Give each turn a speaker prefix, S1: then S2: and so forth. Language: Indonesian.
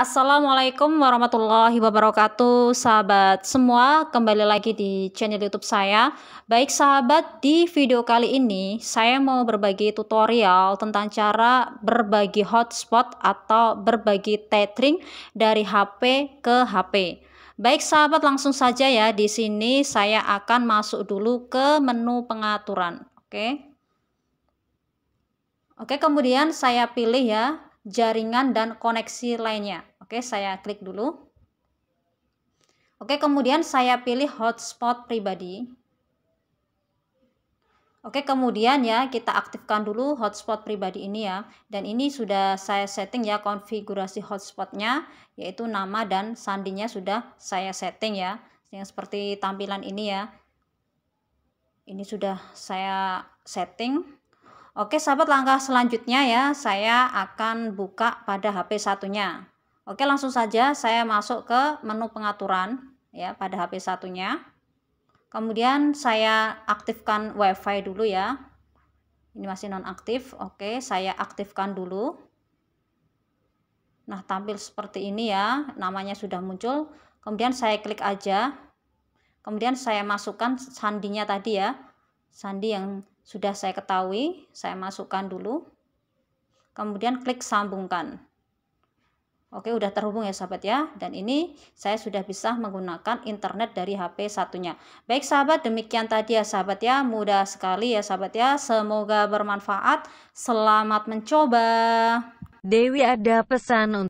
S1: Assalamualaikum warahmatullahi wabarakatuh sahabat semua kembali lagi di channel youtube saya baik sahabat di video kali ini saya mau berbagi tutorial tentang cara berbagi hotspot atau berbagi tethering dari HP ke HP baik sahabat langsung saja ya di sini saya akan masuk dulu ke menu pengaturan oke Oke kemudian saya pilih ya jaringan dan koneksi lainnya. Oke, saya klik dulu. Oke, kemudian saya pilih hotspot pribadi. Oke, kemudian ya kita aktifkan dulu hotspot pribadi ini ya. Dan ini sudah saya setting ya konfigurasi hotspotnya, yaitu nama dan sandinya sudah saya setting ya. Yang seperti tampilan ini ya. Ini sudah saya setting. Oke sahabat langkah selanjutnya ya saya akan buka pada HP satunya. Oke langsung saja saya masuk ke menu pengaturan ya pada HP satunya. Kemudian saya aktifkan WiFi dulu ya. Ini masih nonaktif. Oke saya aktifkan dulu. Nah tampil seperti ini ya namanya sudah muncul. Kemudian saya klik aja. Kemudian saya masukkan sandinya tadi ya. Sandi yang sudah saya ketahui, saya masukkan dulu. Kemudian klik sambungkan. Oke, udah terhubung ya sahabat ya. Dan ini saya sudah bisa menggunakan internet dari HP satunya. Baik sahabat, demikian tadi ya sahabat ya. Mudah sekali ya sahabat ya. Semoga bermanfaat. Selamat mencoba. Dewi ada pesan untuk